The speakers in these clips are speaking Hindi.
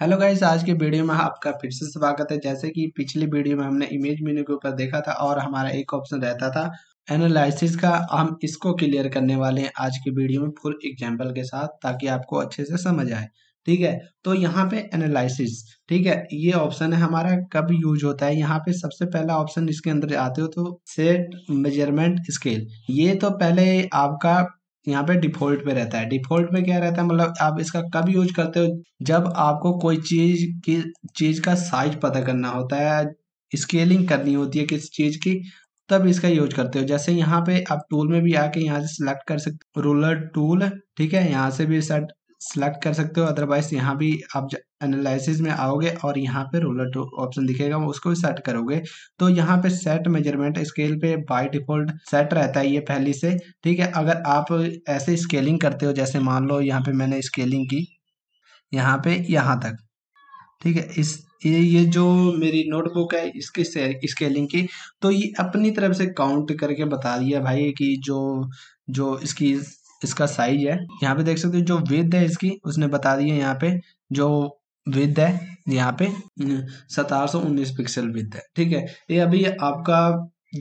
हेलो गाइस आज के वीडियो में आपका फिर से स्वागत है जैसे कि पिछले वीडियो में हमने इमेज मेन्यू के ऊपर देखा था और हमारा एक ऑप्शन रहता था एनालिसिस का हम इसको क्लियर करने वाले हैं आज के वीडियो में फुल एग्जांपल के साथ ताकि आपको अच्छे से समझ आए ठीक है तो यहाँ पे एनालिसिस ठीक है ये ऑप्शन है हमारा कब यूज होता है यहाँ पे सबसे पहला ऑप्शन इसके अंदर आते हो तो सेट मेजरमेंट स्केल ये तो पहले आपका यहाँ पे डिफॉल्ट पे रहता है डिफॉल्ट पे क्या रहता है मतलब आप इसका कब यूज करते हो जब आपको कोई चीज की चीज का साइज पता करना होता है स्केलिंग करनी होती है किस चीज की तब इसका यूज करते हो जैसे यहाँ पे आप टूल में भी आके यहाँ से सिलेक्ट कर सकते हो रूलर टूल ठीक है यहाँ से भी सेट सेलेक्ट कर सकते हो अदरवाइज यहाँ भी आप एनालिसिस में आओगे और यहाँ पे रोलर टू ऑप्शन दिखेगा उसको भी सेट करोगे तो यहाँ पे सेट मेजरमेंट स्केल पे बाय डिफॉल्ट सेट रहता है ये पहले से ठीक है अगर आप ऐसे स्केलिंग करते हो जैसे मान लो यहाँ पे मैंने स्केलिंग की यहाँ पे यहाँ तक ठीक है इस ये ये जो मेरी नोटबुक है इसकी स्केलिंग की तो ये अपनी तरफ से काउंट करके बता दिया भाई कि जो जो इसकी इसका साइज है यहाँ पे देख सकते हो जो विद है इसकी उसने बता दी है यहाँ पे जो विद है यहाँ पे सतारह सौ उन्नीस पिक्सल विद है ठीक है ये अभी आपका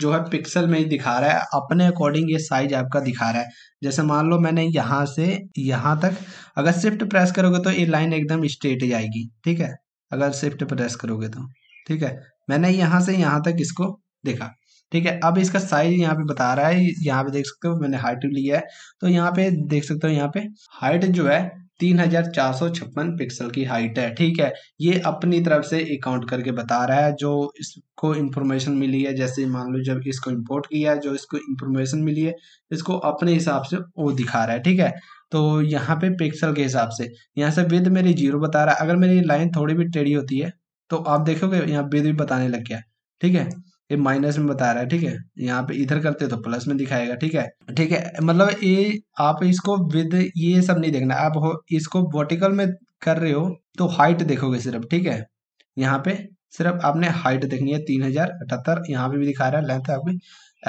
जो है पिक्सल में ही दिखा रहा है अपने अकॉर्डिंग ये साइज आपका दिखा रहा है जैसे मान लो मैंने यहाँ से यहाँ तक अगर शिफ्ट प्रेस करोगे तो ये लाइन एकदम स्ट्रेट जाएगी ठीक है अगर शिफ्ट प्रेस करोगे तो ठीक है मैंने यहाँ से यहाँ तक इसको देखा ठीक है अब इसका साइज यहाँ पे बता रहा है यहाँ पे देख सकते हो मैंने हाइट लिया है तो यहाँ पे देख सकते हो यहाँ पे हाइट जो है तीन हजार चार सौ छप्पन पिक्सल की हाइट है ठीक है ये अपनी तरफ से अकाउंट करके बता रहा है जो इसको इंफॉर्मेशन मिली है जैसे मान लो जब इसको इंपोर्ट किया है जो इसको इंफॉर्मेशन मिली है इसको अपने हिसाब से वो दिखा रहा है ठीक है तो यहाँ पे पिक्सल के हिसाब से यहाँ से विद मेरी जीरो बता रहा है अगर मेरी लाइन थोड़ी भी टेढ़ी होती है तो आप देखोगे यहाँ विद भी बताने लग गया ठीक है ये माइनस में बता रहा है ठीक है यहाँ पे इधर करते तो प्लस में दिखाएगा ठीक है ठीक है मतलब ये आप इसको विद ये सब नहीं देखना आप हो इसको वर्टिकल में कर रहे हो तो हाइट देखोगे सिर्फ ठीक है यहाँ पे सिर्फ आपने हाइट देखनी है तीन हजार अठहत्तर यहाँ पे भी दिखा रहा है लेंथ आपकी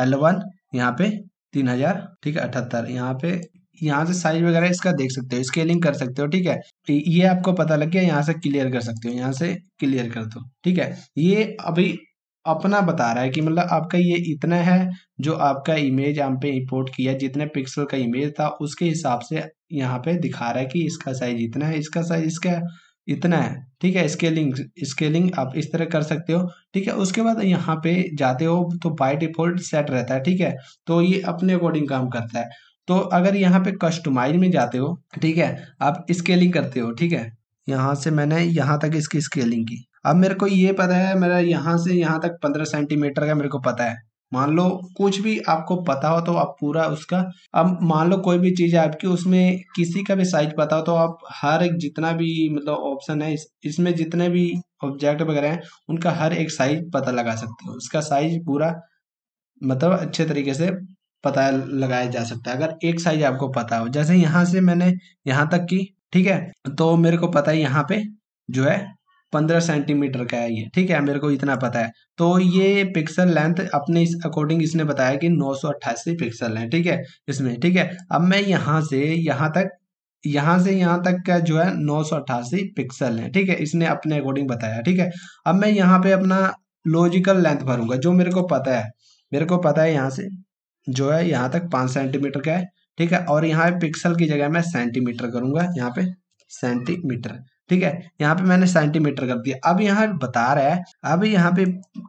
एल वन यहाँ पे तीन हजार ठीक है अठहत्तर यहाँ पे यहाँ से साइज वगैरह इसका देख सकते हो स्केलिंग कर सकते हो ठीक है ये आपको पता लग गया यहाँ से क्लियर कर सकते हो यहाँ से क्लियर कर दो ठीक है ये अभी अपना बता रहा है कि मतलब आपका ये इतना है जो आपका इमेज यहाँ पे इम्पोर्ट किया जितने पिक्सल का इमेज था उसके हिसाब से यहाँ पे दिखा रहा है कि इसका साइज इतना है इसका साइज इसका इतना है ठीक है स्केलिंग स्केलिंग आप इस तरह कर सकते हो ठीक है उसके बाद यहाँ पे जाते हो तो बाय डिफॉल्ट सेट रहता है ठीक है तो ये अपने अकॉर्डिंग काम करता है तो अगर यहाँ पे कस्टमाइज में जाते हो ठीक है आप स्केलिंग करते हो ठीक है यहाँ से मैंने यहाँ तक इसकी स्केलिंग की अब मेरे को ये पता है मेरा यहाँ से यहाँ तक पंद्रह सेंटीमीटर का मेरे को पता है मान लो कुछ भी आपको पता हो तो आप पूरा उसका अब मान लो कोई भी चीज़ आपकी उसमें किसी का भी साइज पता हो तो आप हर एक जितना भी मतलब ऑप्शन है इस, इसमें जितने भी ऑब्जेक्ट वगैरह हैं उनका हर एक साइज पता लगा सकते हो उसका साइज पूरा मतलब अच्छे तरीके से पता लगाया जा सकता है अगर एक साइज आपको पता हो जैसे यहाँ से मैंने यहाँ तक की ठीक है तो मेरे को पता है यहाँ पे जो है पंद्रह सेंटीमीटर का है ये ठीक है मेरे को इतना पता है तो ये पिक्सल लेंथ अपने इस अकॉर्डिंग इसने बताया कि नौ सौ अट्ठासी पिक्सल है ठीक है इसमें ठीक है अब मैं यहाँ से यहाँ तक यहाँ से यहाँ तक का जो है नौ सौ अट्ठासी पिक्सल है ठीक है इसने अपने अकॉर्डिंग बताया ठीक है अब मैं यहाँ पे अपना लॉजिकल लेंथ भरूंगा जो मेरे को पता है मेरे को पता है यहाँ से जो है यहाँ तक पाँच सेंटीमीटर का है ठीक है और यहाँ पिक्सल की जगह मैं सेंटीमीटर करूंगा यहाँ पे सेंटीमीटर ठीक है यहाँ पे मैंने सेंटीमीटर कर दिया अब यहाँ बता रहा है अब यहाँ पे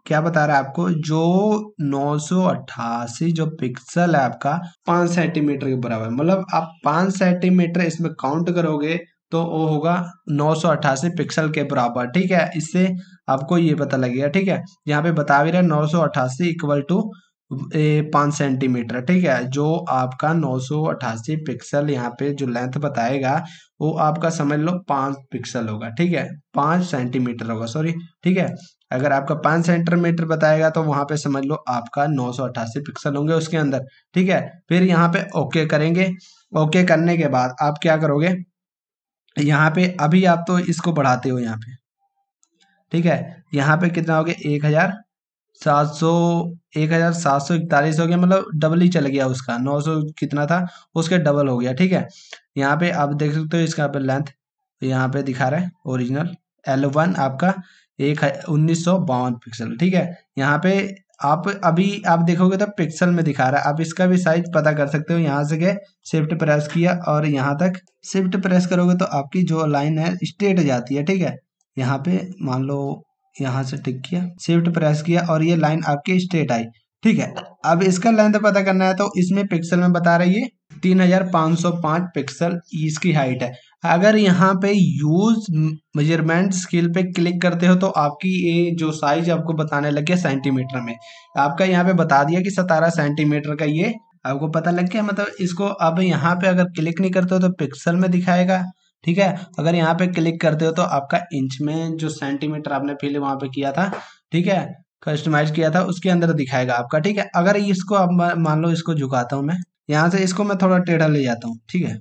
क्या बता रहा है आपको जो अट्ठासी जो पिक्सल है आपका पांच सेंटीमीटर के बराबर मतलब आप पांच सेंटीमीटर इसमें काउंट करोगे तो वो होगा अट्ठासी पिक्सल के बराबर ठीक है इससे आपको ये पता लगेगा ठीक है यहाँ पे बता भी रहा है 988 इक्वल टू पाँच सेंटीमीटर ठीक है जो आपका नौ सौ अट्ठासी पिक्सल यहाँ पे जो लेंथ बताएगा वो आपका समझ लो पाँच पिक्सल होगा ठीक है पाँच सेंटीमीटर होगा सॉरी ठीक है अगर आपका पाँच सेंटीमीटर बताएगा तो वहाँ पे समझ लो आपका नौ सौ अट्ठासी पिक्सल होंगे उसके अंदर ठीक है फिर यहाँ पे ओके करेंगे ओके करने के बाद आप क्या करोगे यहाँ पे अभी आप तो इसको बढ़ाते हो यहाँ पे ठीक है यहाँ पे कितना हो गया एक हजार सात सौ एक हज़ार सात सौ इकतालीस हो गया मतलब डबल ही चल गया उसका नौ सौ कितना था उसके डबल हो गया ठीक है यहाँ पे आप देख सकते हो इसका पे लेंथ यहाँ पे दिखा रहा है ओरिजिनल एल वन आपका एक उन्नीस सौ बावन पिक्सल ठीक है यहाँ पे आप अभी आप देखोगे तो पिक्सल में दिखा रहा है आप इसका भी साइज पता कर सकते हो यहाँ से गए शिफ्ट प्रेस किया और यहाँ तक शिफ्ट प्रेस करोगे तो आपकी जो लाइन है स्ट्रेट जाती है ठीक है यहाँ पे मान लो यहाँ से टिक किया शिफ्ट प्रेस किया और ये लाइन आपकी स्ट्रेट आई ठीक है अब इसका लेंथ पता करना है तो इसमें पिक्सल में बता रही है तीन हजार पाँच सौ पाँच पिक्सल इसकी हाइट है अगर यहाँ पे यूज मेजरमेंट स्केल पे क्लिक करते हो तो आपकी ये जो साइज आपको बताने लग गया सेंटीमीटर में आपका यहाँ पे बता दिया कि सतारह सेंटीमीटर का ये आपको पता लग गया मतलब इसको अब यहाँ पे अगर क्लिक नहीं करते हो तो पिक्सल में दिखाएगा ठीक है अगर यहाँ पे क्लिक करते हो तो आपका इंच में जो सेंटीमीटर आपने फिल वहां पे किया था ठीक है कस्टमाइज किया था उसके अंदर दिखाएगा आपका ठीक है अगर इसको आप मान लो इसको झुकाता हूं मैं यहाँ से इसको मैं थोड़ा टेढ़ा ले जाता हूँ ठीक है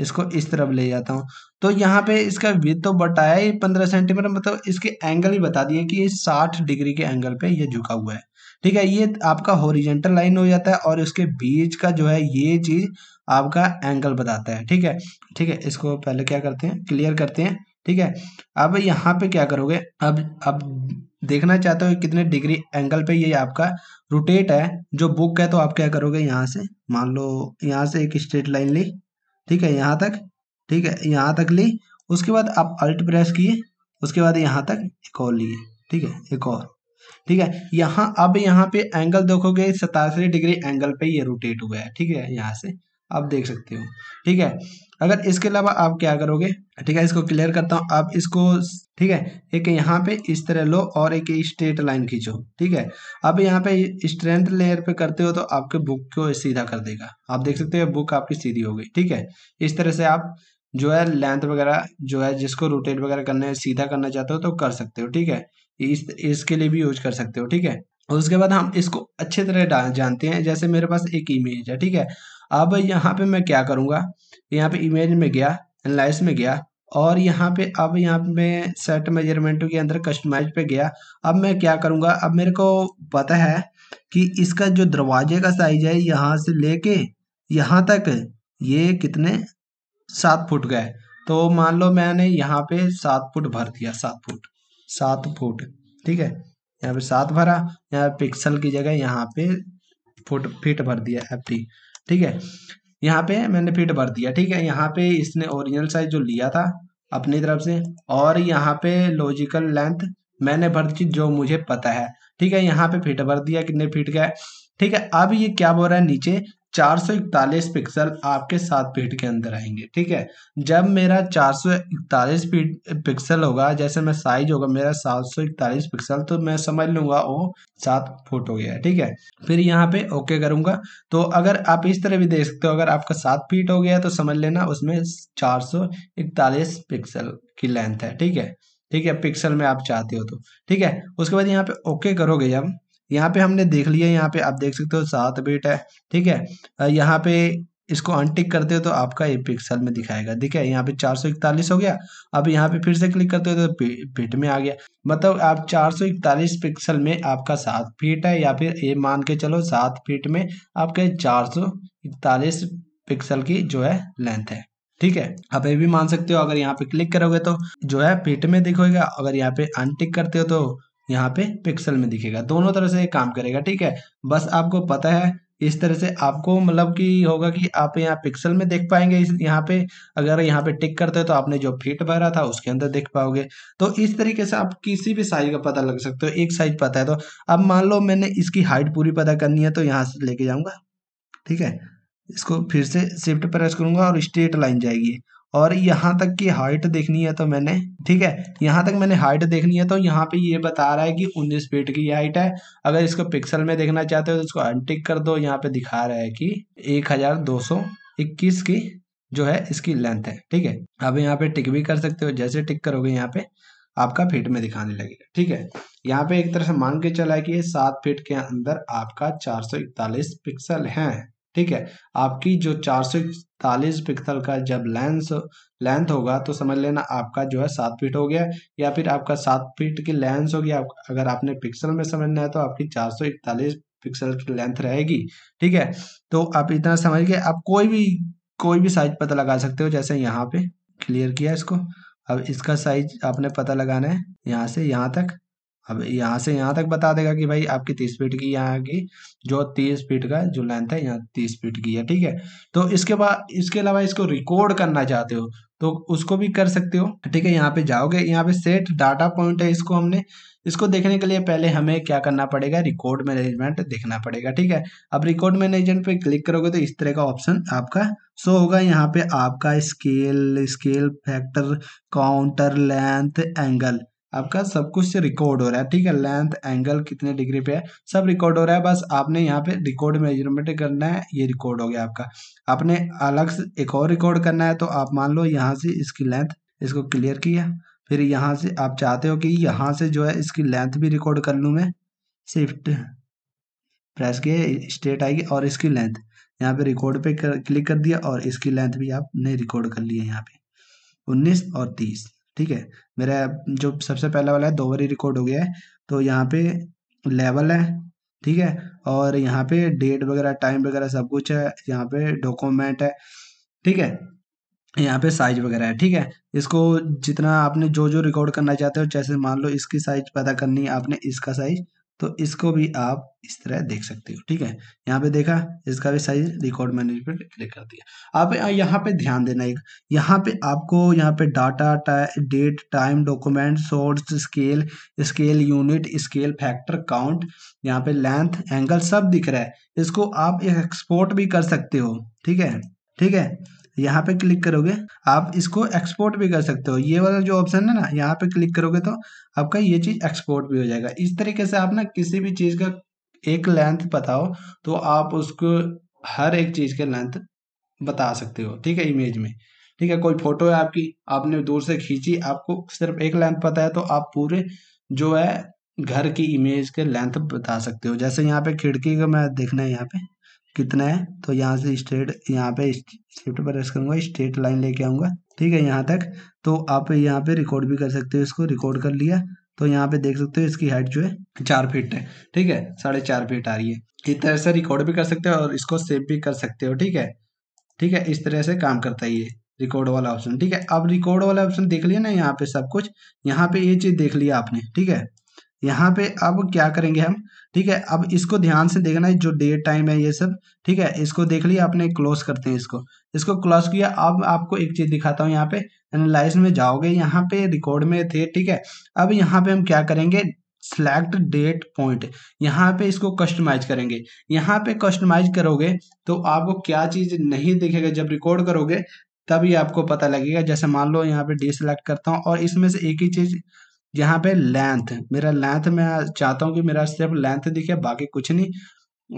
इसको इस तरफ ले जाता हूँ तो यहाँ पे इसका विद तो बटाया ही पंद्रह सेंटीमीटर मतलब इसके एंगल ही बता दिए कि ये साठ डिग्री के एंगल पे ये झुका हुआ है ठीक है ये आपका होरिजेंटल लाइन हो जाता है और उसके बीच का जो है ये चीज आपका एंगल बताता है ठीक है ठीक है इसको पहले क्या करते हैं क्लियर करते हैं ठीक है अब यहाँ पे क्या करोगे अब अब देखना चाहते हो कितने डिग्री एंगल पे ये आपका रोटेट है जो बुक है तो आप क्या करोगे यहाँ से मान लो यहाँ से एक स्ट्रेट लाइन ली ठीक है यहाँ तक ठीक है यहाँ तक ली उसके बाद आप अल्ट प्रेस किए उसके बाद यहाँ तक एक और लिए ठीक है एक और ठीक है यहाँ अब यहाँ पे एंगल देखोगे सतासी डिग्री एंगल पे ये रोटेट हुआ है ठीक है यहाँ से आप देख सकते हो ठीक है अगर इसके अलावा आप क्या करोगे ठीक है इसको क्लियर करता हूँ आप इसको ठीक है एक यहाँ पे इस तरह लो और एक स्ट्रेट लाइन खींचो ठीक है अब यहाँ पे स्ट्रेंथ लेयर पे करते हो तो आपके बुक को सीधा कर देगा आप देख सकते हो बुक आपकी सीधी हो गई ठीक है इस तरह से आप जो है लेंथ वगैरह जो है जिसको रोटेट वगैरह करने सीधा करना चाहते हो तो कर सकते हो ठीक है इस इसके लिए भी यूज कर सकते हो ठीक है और उसके बाद हम इसको अच्छे तरह जानते हैं जैसे मेरे पास एक इमेज है ठीक है अब यहाँ पे मैं क्या करूँगा यहाँ पे इमेज में गया एनलाइस में गया और यहाँ पे अब यहाँ पे मैं सेट मेजरमेंट के अंदर कस्टमाइज पे गया अब मैं क्या करूँगा अब मेरे को पता है कि इसका जो दरवाजे का साइज है यहाँ से लेके यहाँ तक ये कितने सात फुट गए तो मान लो मैंने यहाँ पे सात फुट भर दिया सात फुट सात फुट ठीक है यहाँ पे सात भरा यहाँ पिक्सल की जगह यहाँ पे फुट फिट भर दिया एफ टी ठीक है यहाँ पे मैंने फिट भर दिया ठीक है यहाँ पे इसने ओरिजिनल साइज जो लिया था अपनी तरफ से और यहाँ पे लॉजिकल लेंथ मैंने भर दी जो मुझे पता है ठीक है यहाँ पे फिट भर दिया कितने फिट गए ठीक है अब ये क्या बोल रहा है नीचे चार सौ इकतालीस पिक्सल आपके सात फीट के अंदर आएंगे ठीक है जब मेरा चार सौ इकतालीस पिक्सल होगा जैसे मैं साइज होगा मेरा सात सौ इकतालीस पिक्सल तो मैं समझ लूंगा वो सात फुट हो गया ठीक है फिर यहाँ पे ओके करूंगा तो अगर आप इस तरह भी देख सकते हो अगर आपका सात फीट हो गया तो समझ लेना उसमें चार सौ इकतालीस पिक्सल की लेंथ है ठीक है ठीक है पिक्सल में आप चाहते हो तो ठीक है उसके बाद यहाँ पे ओके करोगे जब यहाँ पे हमने देख लिया यहाँ पे आप देख सकते हो सात बिट है ठीक है यहाँ पे इसको अनटिक करते हो तो आपका ए पिक्सल में दिखाएगा ठीक है यहाँ पे इकतालीस हो गया अब यहाँ पे फिर से क्लिक करते हो तो फिट में आ गया मतलब आप इकतालीस पिक्सल में आपका सात फीट है या फिर ये मान के चलो सात फीट में आपके चार सौ इकतालीस पिक्सल की जो है लेंथ है ठीक है आप ये भी मान सकते हो अगर यहाँ पे क्लिक करोगे तो जो है फिट में दिखोगेगा अगर यहाँ पे अनटिक करते हो तो यहाँ पे पिक्सल में दिखेगा दोनों तरह से काम करेगा ठीक है बस आपको पता है इस तरह से आपको मतलब कि होगा कि आप यहाँ पिक्सल में देख पाएंगे इस यहाँ पे अगर यहाँ पे टिक करते हो तो आपने जो फिट भरा था उसके अंदर देख पाओगे तो इस तरीके से आप किसी भी साइज का पता लग सकते हो एक साइज पता है तो अब मान लो मैंने इसकी हाइट पूरी पता करनी है तो यहाँ से लेके जाऊंगा ठीक है इसको फिर से शिफ्ट प्रेस करूंगा और स्ट्रेट लाइन जाएगी और यहाँ तक की हाइट देखनी है तो मैंने ठीक है यहाँ तक मैंने हाइट देखनी है तो यहाँ पे ये बता रहा है कि 19 फीट की हाइट है अगर इसको पिक्सल में देखना चाहते हो तो इसको अनटिक कर दो यहाँ पे दिखा रहा है कि 1221 की जो है इसकी लेंथ है ठीक है अब यहाँ पे टिक भी कर सकते हो जैसे टिक करोगे यहाँ पे आपका फीट में दिखाने लगेगा ठीक है यहाँ पे एक तरह से मान के चला है कि सात फीट के अंदर आपका चार पिक्सल है ठीक है आपकी जो चार सौ इकतालीस पिक्सल का जब लेंस लेंथ होगा तो समझ लेना आपका जो है सात फीट हो गया या फिर आपका सात फीट की लेंस होगी आप, अगर आपने पिक्सल में समझना है तो आपकी चार सौ इकतालीस पिक्सल की लेंथ रहेगी ठीक है तो आप इतना समझ गए आप कोई भी कोई भी साइज पता लगा सकते हो जैसे यहाँ पे क्लियर किया इसको अब इसका साइज आपने पता लगाना है यहाँ से यहाँ तक अब यहाँ से यहाँ तक बता देगा कि भाई आपकी तीस फीट की यहाँ की जो तीस फीट का जो लेंथ है यहाँ तीस फीट की है ठीक है तो इसके बाद इसके अलावा इसको रिकॉर्ड करना चाहते हो तो उसको भी कर सकते हो ठीक है यहाँ पे जाओगे यहाँ पे सेट डाटा पॉइंट है इसको हमने इसको देखने के लिए पहले हमें क्या करना पड़ेगा रिकॉर्ड मैनेजमेंट देखना पड़ेगा ठीक है अब रिकॉर्ड मैनेजमेंट पे क्लिक करोगे तो इस तरह का ऑप्शन आपका शो होगा यहाँ पे आपका scale scale factor counter length angle आपका सब कुछ रिकॉर्ड हो रहा है ठीक है लेंथ एंगल कितने डिग्री पे है सब रिकॉर्ड हो रहा है बस आपने यहाँ पे रिकॉर्ड मेजरमेंट करना है ये रिकॉर्ड हो गया आपका आपने अलग से एक और रिकॉर्ड करना है तो आप मान लो यहाँ से इसकी लेंथ इसको क्लियर किया फिर यहाँ से आप चाहते हो कि यहाँ से जो है इसकी लेंथ भी रिकॉर्ड कर लूँ मैं शिफ्ट प्रेस किए स्टेट आएगी और इसकी लेंथ यहाँ पे रिकॉर्ड पे कर, क्लिक कर दिया और इसकी लेंथ भी आपने रिकॉर्ड कर लिया यहाँ पे उन्नीस और तीस ठीक है मेरा जो सबसे पहला वाला है दो बारी रिकॉर्ड हो गया है तो यहाँ पे लेवल है ठीक है और यहाँ पे डेट वगैरह टाइम वगैरह सब कुछ है यहाँ पे डॉक्यूमेंट है ठीक है यहाँ पे साइज वगैरह है ठीक है इसको जितना आपने जो जो रिकॉर्ड करना चाहते हो जैसे मान लो इसकी साइज पता करनी है आपने इसका साइज तो इसको भी आप इस तरह देख सकते हो ठीक है यहाँ पे देखा इसका भी साइज रिकॉर्ड मैनेजमेंट क्लिक कर दिया आप यहाँ पे ध्यान देना एक यहाँ पे आपको यहाँ पे data date time document source scale scale unit scale factor count यहाँ पे लेंथ एंगल सब दिख रहा है इसको आप एक्सपोर्ट भी कर सकते हो ठीक है ठीक है यहाँ पे क्लिक करोगे आप इसको एक्सपोर्ट भी कर सकते हो ये वाला जो ऑप्शन है ना यहाँ पे क्लिक करोगे तो आपका ये चीज़ एक्सपोर्ट भी हो जाएगा इस तरीके से आप ना किसी भी चीज़ का एक लेंथ पता हो तो आप उसको हर एक चीज़ के लेंथ बता सकते हो ठीक है इमेज में ठीक है कोई फोटो है आपकी आपने दूर से खींची आपको सिर्फ एक लेंथ पता है तो आप पूरे जो है घर की इमेज के लेंथ बता सकते हो जैसे यहाँ पे खिड़की का मैं देखना है यहाँ पे कितना है तो यहाँ से स्ट्रेट यहाँ पे शिफ्ट प्रेस करूँगा स्ट्रेट लाइन लेके आऊँगा ठीक है यहाँ तक तो आप यहाँ पे रिकॉर्ड भी कर सकते हो इसको रिकॉर्ड कर लिया तो यहाँ पे देख सकते हो इसकी हाइट जो है चार फीट है ठीक है साढ़े चार फीट आ रही है इस तरह से रिकॉर्ड भी कर सकते हो और इसको सेव भी कर सकते हो ठीक है ठीक है इस तरह से काम करता है ये रिकॉर्ड वाला ऑप्शन ठीक है अब रिकॉर्ड वाला ऑप्शन देख लिया ना यहाँ पे सब कुछ यहाँ पे ये चीज़ देख लिया आपने ठीक है यहाँ पे अब क्या करेंगे हम ठीक है अब इसको ध्यान से देखना है जो डेट टाइम है ये सब ठीक है इसको देख लिया आपने क्लोज करते हैं इसको इसको क्लोज किया अब आपको एक चीज दिखाता हूँ यहाँ पे एनालाइज में जाओगे यहाँ पे रिकॉर्ड में थे ठीक है अब यहाँ पे हम क्या करेंगे सिलेक्ट डेट पॉइंट यहाँ पे इसको कस्टमाइज करेंगे यहाँ पे कस्टमाइज करोगे तो आपको क्या चीज नहीं दिखेगा जब रिकॉर्ड करोगे तभी आपको पता लगेगा जैसे मान लो यहाँ पे डी सिलेक्ट करता हूँ और इसमें से एक ही चीज यहाँ पे लेंथ मेरा लेंथ मैं चाहता हूँ कि मेरा सिर्फ लेंथ दिखे बाकी कुछ नहीं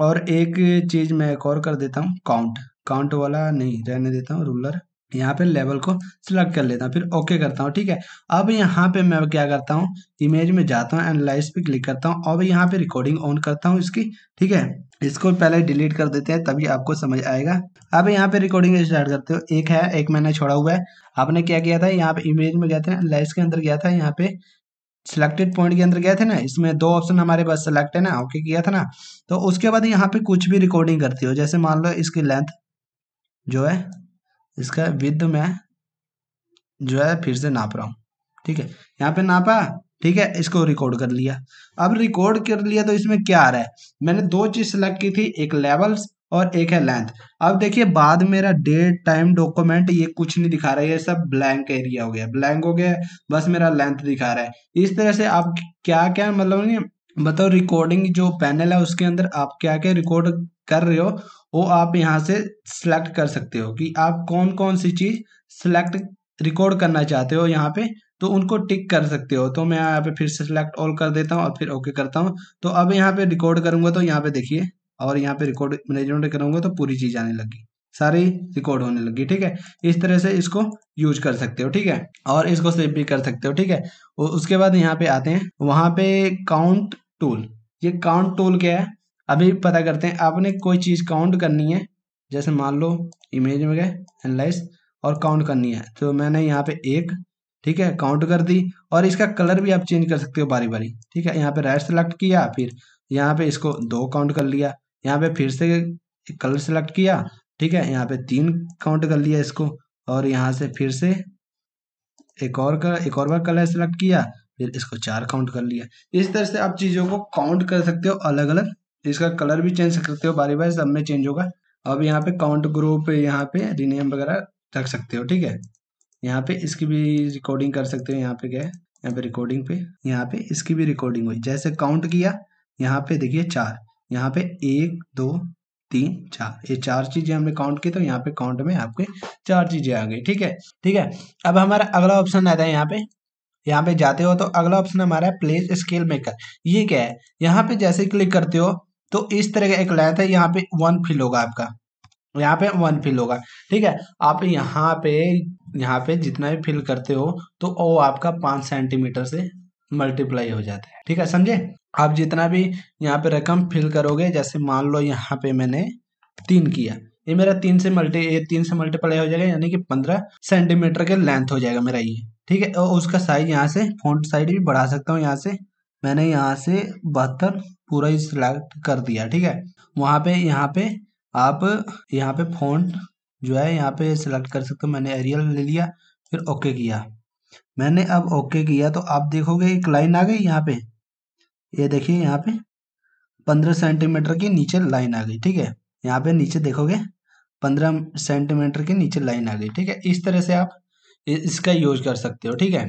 और एक चीज़ मैं एक और कर देता हूँ काउंट काउंट वाला नहीं रहने देता हूँ रूलर यहाँ पे लेवल को सिलेक्ट कर लेता हूँ फिर ओके करता हूँ ठीक है अब यहाँ पे मैं क्या करता हूँ इमेज में जाता हूँ एनालाइज पे क्लिक करता हूँ अब यहाँ पे रिकॉर्डिंग ऑन करता हूँ इसकी ठीक है इसको पहले डिलीट कर देते हैं तभी आपको समझ आएगा अब यहाँ पे रिकॉर्डिंग स्टार्ट करते हो एक है एक मैंने छोड़ा हुआ है आपने क्या किया था यहाँ पे इमेज में गया था एनालाइज के अंदर गया था यहाँ पे सिलेक्टेड पॉइंट के अंदर गए थे ना इसमें दो ऑप्शन हमारे पास सेलेक्ट है ना ओके किया था ना तो उसके बाद यहाँ पे कुछ भी रिकॉर्डिंग करती हो जैसे मान लो इसकी लेंथ जो है इसका विद मैं जो है फिर से नाप रहा हूँ ठीक है यहाँ पे नापा ठीक है इसको रिकॉर्ड कर लिया अब रिकॉर्ड कर लिया तो इसमें क्या आ रहा है मैंने दो चीज सेलेक्ट की थी एक लेवल्स और एक है लेंथ अब देखिए बाद मेरा डेट टाइम डॉक्यूमेंट ये कुछ नहीं दिखा रहा है ये सब ब्लैंक एरिया हो गया ब्लैंक हो गया बस मेरा लेंथ दिखा रहा है इस तरह से आप क्या क्या मतलब नहीं बताओ रिकॉर्डिंग जो पैनल है उसके अंदर आप क्या क्या रिकॉर्ड कर रहे हो वो आप यहाँ से सिलेक्ट कर सकते हो कि आप कौन कौन सी चीज़ सिलेक्ट रिकॉर्ड करना चाहते हो यहाँ पे तो उनको टिक कर सकते हो तो मैं यहाँ पे फिर से सिलेक्ट ऑल कर देता हूँ और फिर ओके करता हूँ तो अब यहाँ पे रिकॉर्ड करूंगा तो यहाँ पे देखिए और यहाँ पे रिकॉर्ड मैनेजमेंट करूँगा तो पूरी चीज़ आने लगी सारी रिकॉर्ड होने लगी ठीक है इस तरह से इसको यूज कर सकते हो ठीक है और इसको सेव भी कर सकते हो ठीक है उसके बाद यहाँ पे आते हैं वहाँ पे काउंट टूल ये काउंट टूल क्या है अभी पता करते हैं आपने कोई चीज़ काउंट करनी है जैसे मान लो इमेज में गए एनालाइज और काउंट करनी है तो मैंने यहाँ पे एक ठीक है काउंट कर दी और इसका कलर भी आप चेंज कर सकते हो बारी बारी ठीक है यहाँ पे राइट सेलेक्ट किया फिर यहाँ पे इसको दो काउंट कर लिया यहाँ पे फिर से कलर सेलेक्ट किया ठीक है यहाँ पे तीन काउंट कर लिया इसको और यहाँ से फिर से एक और कर एक और बार कलर सेलेक्ट किया फिर इसको चार काउंट कर लिया इस तरह से आप चीज़ों को काउंट कर सकते हो अलग अलग इसका कलर भी चेंज कर सकते हो बारी बारी सब में चेंज होगा अब यहाँ पे काउंट ग्रुप यहाँ पे रीनेम वगैरह रख सकते हो ठीक है यहाँ पे इसकी भी रिकॉर्डिंग कर सकते हो यहाँ पे क्या है यहाँ पे रिकॉर्डिंग पे यहाँ पे इसकी भी रिकॉर्डिंग हुई जैसे काउंट किया यहाँ पे देखिए चार यहाँ पे एक दो तीन चार ये चार चीजें हमने काउंट की तो यहाँ पे काउंट में आपके चार चीजें आ गई ठीक है ठीक है अब हमारा अगला ऑप्शन आता है यहाँ पे यहाँ पे जाते हो तो अगला ऑप्शन हमारा है प्लेस स्केल मेकर ये क्या है यहाँ पे जैसे क्लिक करते हो तो इस तरह का एक लाइन है यहाँ पे वन फिल होगा आपका यहाँ पे वन फिल होगा ठीक है आप यहाँ पे यहाँ पे जितना भी फिल करते हो तो वो आपका पाँच सेंटीमीटर से मल्टीप्लाई हो जाते हैं ठीक है समझे आप जितना भी यहाँ पे रकम फिल करोगे जैसे मान लो यहाँ पे मैंने तीन किया ये मेरा तीन से मल्टी ये तीन से मल्टीप्लाई हो जाएगा यानी कि पंद्रह सेंटीमीटर के लेंथ हो जाएगा मेरा ये ठीक है और उसका साइज यहाँ से फ्रंट साइड भी बढ़ा सकता हूँ यहाँ से मैंने यहाँ से बहत्तर पूरा ही सिलेक्ट कर दिया ठीक है वहाँ पे यहाँ पे आप यहाँ पे फोन जो है यहाँ पे सिलेक्ट कर सकते हो मैंने एरियल ले लिया फिर ओके किया मैंने अब ओके किया तो आप देखोगे एक लाइन आ गई यहाँ पे ये देखिए यहाँ पे पंद्रह सेंटीमीटर के नीचे लाइन आ गई ठीक है यहाँ पे नीचे देखोगे पंद्रह सेंटीमीटर के नीचे लाइन आ गई ठीक है इस तरह से आप इसका यूज कर सकते हो ठीक है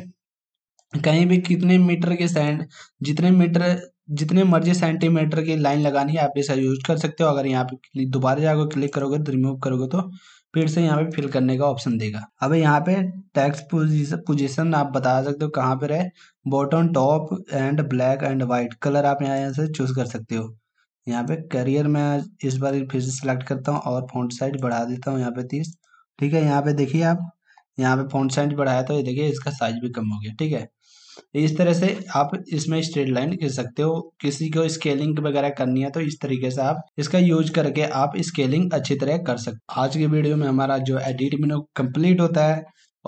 कहीं भी कितने मीटर के सेंट जितने मीटर जितने मर्जी सेंटीमीटर की लाइन लगानी है आप इसका यूज कर सकते हो अगर यहाँ पे दोबारा जाकर क्लिक करोगे तो रिमूव करोगे तो फिर से यहाँ पे फिल करने का ऑप्शन देगा अब यहाँ पे टैक्स पोजिशन आप बता सकते हो कहाँ पर है bottom top and black and white colour आप यहाँ से चूज कर सकते हो यहाँ पे करियर में इस बार फिर से सिलेक्ट करता हूँ और फॉन्ट साइज बढ़ा देता हूँ यहाँ पे तीस ठीक है यहाँ पे देखिए आप यहाँ पे फॉन्ट साइज बढ़ाया तो ये देखिए इसका साइज भी कम हो गया ठीक है इस तरह से आप इसमें स्ट्रेट लाइन खींच सकते हो किसी को स्केलिंग वगैरह करनी है तो इस तरीके से आप इसका यूज करके आप स्केलिंग अच्छी तरह कर सकते हो आज की वीडियो में हमारा जो एडिट मेनू कंप्लीट होता है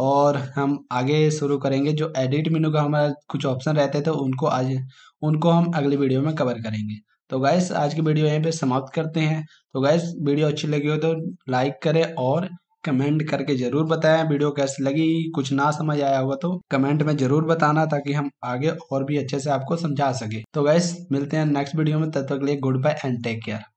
और हम आगे शुरू करेंगे जो एडिट मेनू का हमारा कुछ ऑप्शन रहते थे तो उनको आज उनको हम अगली वीडियो में कवर करेंगे तो गाइस आज की वीडियो यहीं पे समाप्त करते हैं तो गाइस वीडियो अच्छी लगी हो तो लाइक करें और कमेंट करके जरूर बताएं वीडियो कैसी लगी कुछ ना समझ आया होगा तो कमेंट में जरूर बताना ताकि हम आगे और भी अच्छे से आपको समझा सके तो वैस मिलते हैं नेक्स्ट वीडियो में तब तक लिए goodbye and take care